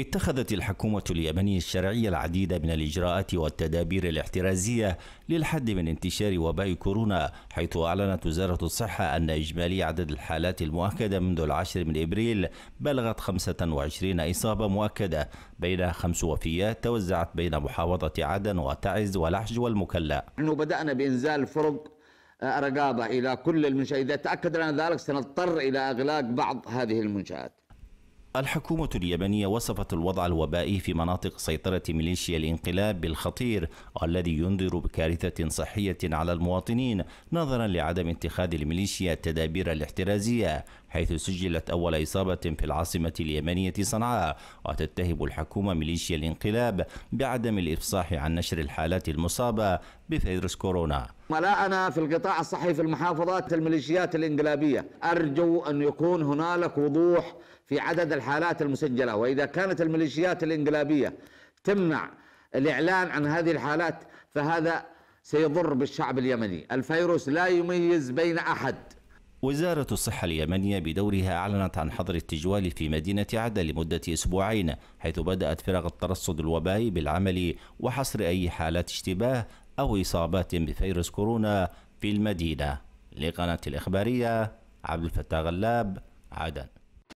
اتخذت الحكومة اليمنية الشرعية العديد من الإجراءات والتدابير الاحترازية للحد من انتشار وباء كورونا حيث أعلنت وزارة الصحة أن إجمالي عدد الحالات المؤكدة منذ العشر من إبريل بلغت 25 إصابة مؤكدة بين خمس وفيات توزعت بين محافظة عدن وتعز ولحج والمكلا نحن بدأنا بإنزال فرق رقابة إلى كل المنشآت إذا تأكد لنا ذلك سنضطر إلى إغلاق بعض هذه المنشآت الحكومة اليمنية وصفت الوضع الوبائي في مناطق سيطرة ميليشيا الانقلاب بالخطير والذي ينذر بكارثة صحية على المواطنين نظرا لعدم اتخاذ الميليشيا التدابير الاحترازية حيث سجلت أول إصابة في العاصمة اليمنية صنعاء وتتهم الحكومة ميليشيا الانقلاب بعدم الإفصاح عن نشر الحالات المصابة بفيروس كورونا ملاءنا في القطاع الصحي في المحافظات الميليشيات الانقلابية أرجو أن يكون هنالك وضوح في عدد الحالات المسجلة وإذا كانت الميليشيات الانقلابية تمنع الإعلان عن هذه الحالات فهذا سيضر بالشعب اليمني الفيروس لا يميز بين أحد وزارة الصحة اليمنية بدورها أعلنت عن حظر التجوال في مدينة عدن لمدة أسبوعين حيث بدأت فرق الترصد الوبائي بالعمل وحصر أي حالات اشتباه أو إصابات بفيروس كورونا في المدينة لقناة الإخبارية عبد الفتاح غلاب عدن